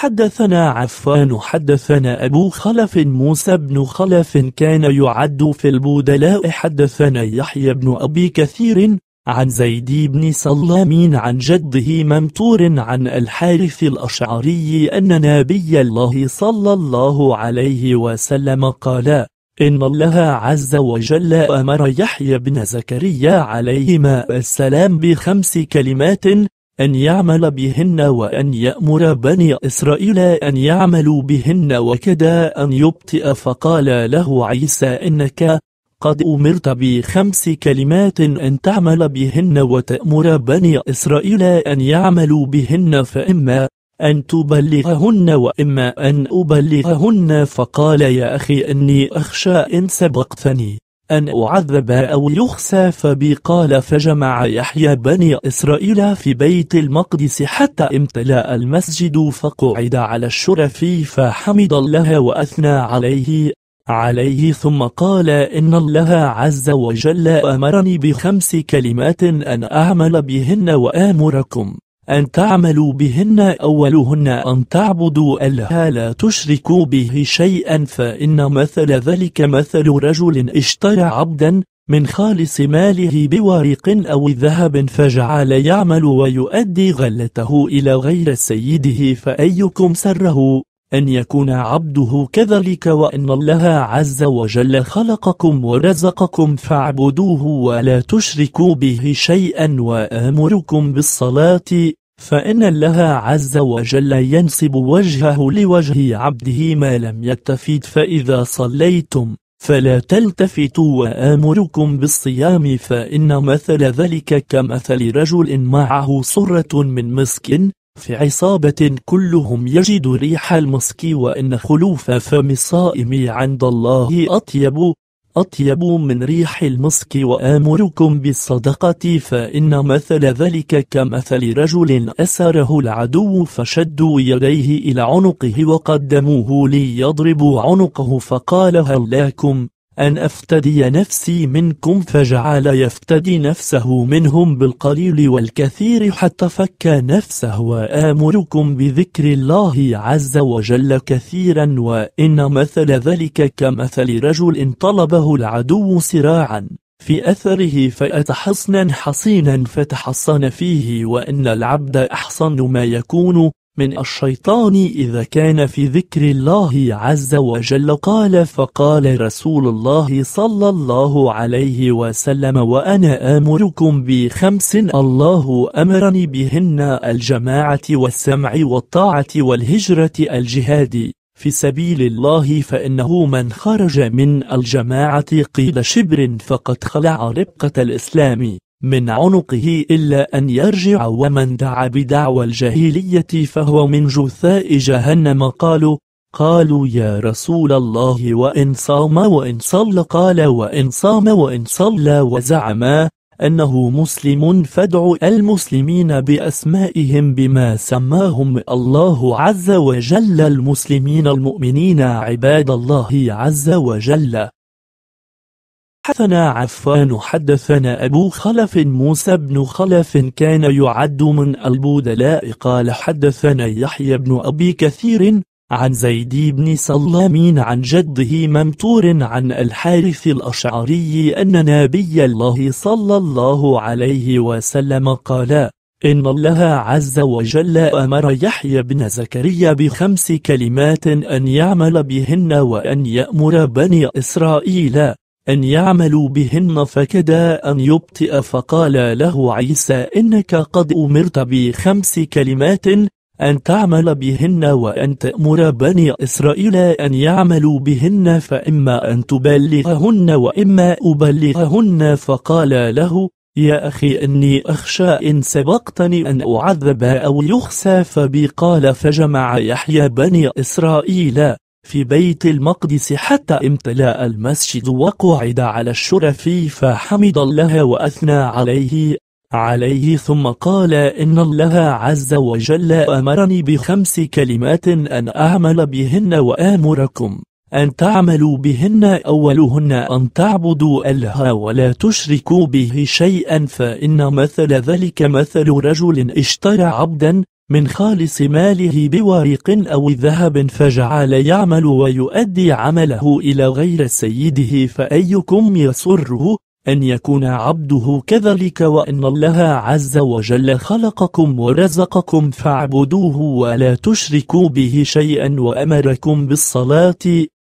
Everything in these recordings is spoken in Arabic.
حدثنا عفان حدثنا أبو خلف موسى بن خلف كان يعد في البدلاء حدثنا يحيى بن أبي كثير عن زيد بن سلامين عن جده ممتور عن الحارث الأشعري أن نبي الله صلى الله عليه وسلم قال إن الله عز وجل أمر يحيى بن زكريا عليهما السلام بخمس كلمات أن يعمل بهن وأن يأمر بني إسرائيل أن يعملوا بهن وكدا أن يبطئ فقال له عيسى إنك قد أمرت بخمس كلمات أن تعمل بهن وتأمر بني إسرائيل أن يعملوا بهن فإما أن تبلغهن وإما أن أبلغهن فقال يا أخي إني أخشى إن سبقتني أن أعذب أو يخسى فبي قال فجمع يحيى بني إسرائيل في بيت المقدس حتى امتلأ المسجد فقعد على الشرف فحمد الله وأثنى عليه عليه ثم قال إن الله عز وجل أمرني بخمس كلمات أن أعمل بهن وآمركم أن تعملوا بهن أولهن أن تعبدوا الله لا تشركوا به شيئا فإن مثل ذلك مثل رجل اشترى عبدا من خالص ماله بورق أو ذهب فجعل يعمل ويؤدي غلته إلى غير سيده فأيكم سره أن يكون عبده كذلك وأن الله عز وجل خلقكم ورزقكم فاعبدوه ولا تشركوا به شيئا وآمركم بالصلاة فإن الله عز وجل ينصب وجهه لوجه عبده ما لم يتفيد فإذا صليتم فلا تلتفتوا وآمركم بالصيام فإن مثل ذلك كمثل رجل معه صرة من مسك في عصابة كلهم يجد ريح المسك وإن خلوف فم الصائم عند الله أطيب أطيب من ريح المسك وآمركم بالصدقة فإن مثل ذلك كمثل رجل أسره العدو فشدوا يديه إلى عنقه وقدموه ليضربوا عنقه فقال هلاكم أن أفتدي نفسي منكم فجعل يفتدي نفسه منهم بالقليل والكثير حتى فك نفسه وآمركم بذكر الله عز وجل كثيرا وإن مثل ذلك كمثل رجل طلبه العدو سراعا في أثره فأتحصنا حصينا فتحصن فيه وإن العبد أحصن ما يكون من الشيطان إذا كان في ذكر الله عز وجل قال فقال رسول الله صلى الله عليه وسلم وأنا آمركم بخمس الله أمرني بهن الجماعة والسمع والطاعة والهجرة الجهاد في سبيل الله فإنه من خرج من الجماعة قيل شبر فقد خلع ربقة الإسلام من عنقه إلا أن يرجع ومن دعا بدعوى الجاهلية فهو من جثاء جهنم قالوا قالوا يا رسول الله وإن صام وإن صلى قال وإن صام وإن صلى وزعما أنه مسلم فادع المسلمين بأسمائهم بما سماهم الله عز وجل المسلمين المؤمنين عباد الله عز وجل حدثنا عفان حدثنا أبو خلف موسى بن خلف كان يعد من البودلاء قال حدثنا يحيى بن أبي كثير عن زيد بن سلامين عن جده ممتور عن الحارث الأشعري أن نبي الله صلى الله عليه وسلم قال إن الله عز وجل أمر يحيى بن زكريا بخمس كلمات أن يعمل بهن وأن يأمر بني إسرائيل أن يعملوا بهن فكدا أن يبطئ فقال له عيسى إنك قد أمرت بخمس كلمات أن تعمل بهن وأن تأمر بني إسرائيل أن يعملوا بهن فإما أن تبلغهن وإما أبلغهن فقال له يا أخي إني أخشى إن سبقتني أن أعذب أو يخسى فبي قال فجمع يحيى بني إسرائيل في بيت المقدس حتى امتلأ المسجد وقعد على الشرف فحمد الله وأثنى عليه عليه ثم قال إن الله عز وجل أمرني بخمس كلمات أن أعمل بهن وآمركم أن تعملوا بهن أولهن أن تعبدوا الله ولا تشركوا به شيئا فإن مثل ذلك مثل رجل اشترى عبدا من خالص ماله بوريق أو ذهب فجعل يعمل ويؤدي عمله إلى غير سيده فأيكم يسره أن يكون عبده كذلك وأن الله عز وجل خلقكم ورزقكم فاعبدوه ولا تشركوا به شيئا وأمركم بالصلاة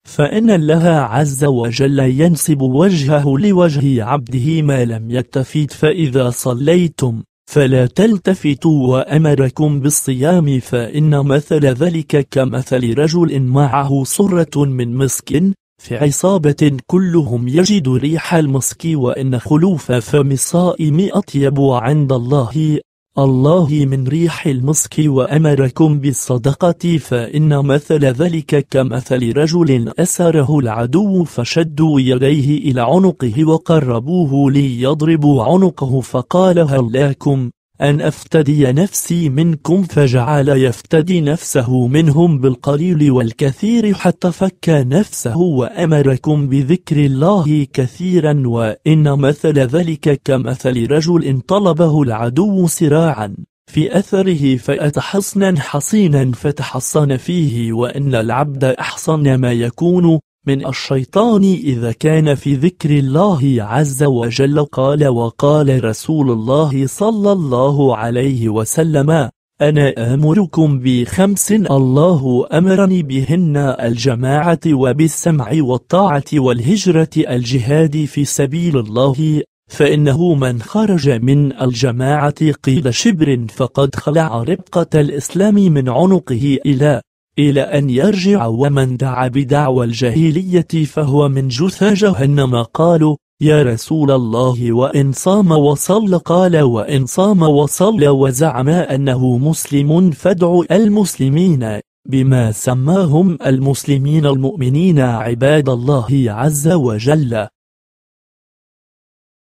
فإن الله عز وجل ينسب وجهه لوجه عبده ما لم يكتفيت فإذا صليتم فلا تلتفتوا وأمركم بالصيام فإن مثل ذلك كمثل رجل معه صرة من مسك في عصابة كلهم يجد ريح المسك وإن خلوف فم الصائم أطيب عند الله الله من ريح المسك وأمركم بالصدقة فإن مثل ذلك كمثل رجل أسره العدو فشدوا يديه إلى عنقه وقربوه ليضربوا عنقه فقال هلاكم أن أفتدي نفسي منكم فجعل يفتدي نفسه منهم بالقليل والكثير حتى فك نفسه وأمركم بذكر الله كثيرا وإن مثل ذلك كمثل رجل طلبه العدو سراعا في أثره فأتحصنا حصينا فتحصن فيه وإن العبد أحصن ما يكون من الشيطان إذا كان في ذكر الله عز وجل قال وقال رسول الله صلى الله عليه وسلم أنا أمركم بخمس الله أمرني بهن الجماعة وبالسمع والطاعة والهجرة الجهاد في سبيل الله فإنه من خرج من الجماعة قيل شبر فقد خلع ربقة الإسلام من عنقه إلى إلى أن يرجع ومن دعا بدعوى الجاهلية فهو من جثى جهنم قالوا يا رسول الله وإن صام وصلى قال وإن صام وصلى وزعم أنه مسلم فادع المسلمين بما سماهم المسلمين المؤمنين عباد الله عز وجل